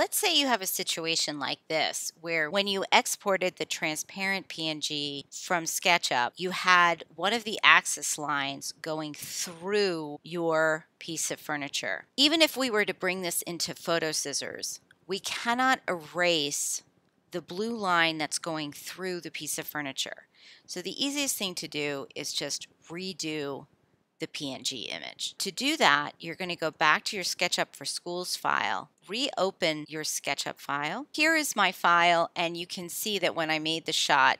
Let's say you have a situation like this where when you exported the transparent PNG from SketchUp, you had one of the axis lines going through your piece of furniture. Even if we were to bring this into Photo Scissors, we cannot erase the blue line that's going through the piece of furniture. So the easiest thing to do is just redo the PNG image. To do that, you're going to go back to your SketchUp for Schools file, reopen your SketchUp file. Here is my file, and you can see that when I made the shot,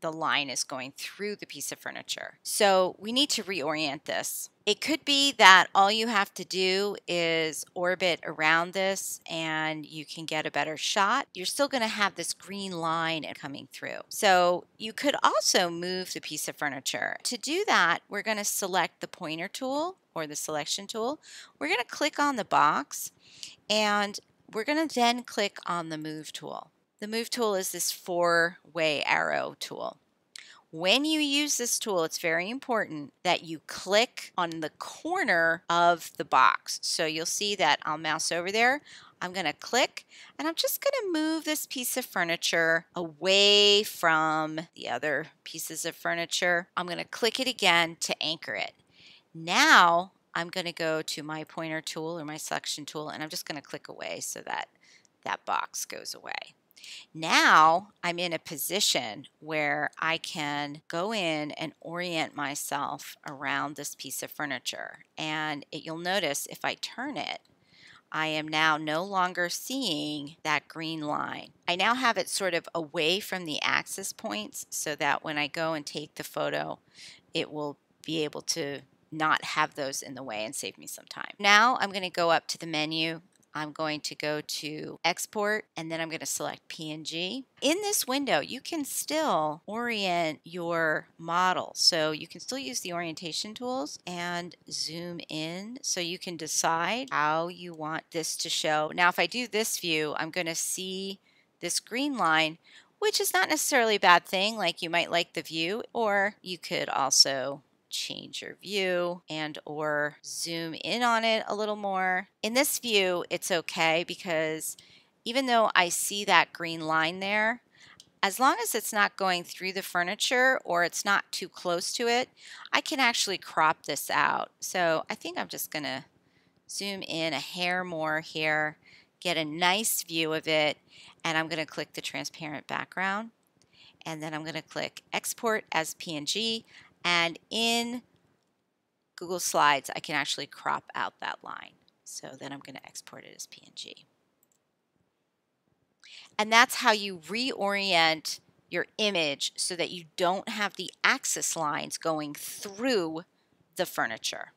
the line is going through the piece of furniture. So we need to reorient this. It could be that all you have to do is orbit around this and you can get a better shot. You're still going to have this green line coming through. So you could also move the piece of furniture. To do that, we're going to select the pointer tool or the selection tool. We're going to click on the box and we're going to then click on the move tool. The move tool is this four-way arrow tool. When you use this tool, it's very important that you click on the corner of the box. So you'll see that I'll mouse over there. I'm going to click and I'm just going to move this piece of furniture away from the other pieces of furniture. I'm going to click it again to anchor it. Now I'm going to go to my pointer tool or my selection tool and I'm just going to click away so that that box goes away. Now I'm in a position where I can go in and orient myself around this piece of furniture. And it, you'll notice if I turn it, I am now no longer seeing that green line. I now have it sort of away from the axis points so that when I go and take the photo, it will be able to not have those in the way and save me some time. Now I'm going to go up to the menu I'm going to go to export and then I'm going to select PNG. In this window, you can still orient your model. So you can still use the orientation tools and zoom in so you can decide how you want this to show. Now, if I do this view, I'm going to see this green line which is not necessarily a bad thing. Like you might like the view, or you could also change your view and or zoom in on it a little more. In this view, it's okay because even though I see that green line there, as long as it's not going through the furniture or it's not too close to it, I can actually crop this out. So I think I'm just going to zoom in a hair more here, get a nice view of it, and I'm going to click the transparent background. And then I'm going to click export as PNG. And in Google Slides, I can actually crop out that line. So then I'm going to export it as PNG. And that's how you reorient your image so that you don't have the axis lines going through the furniture.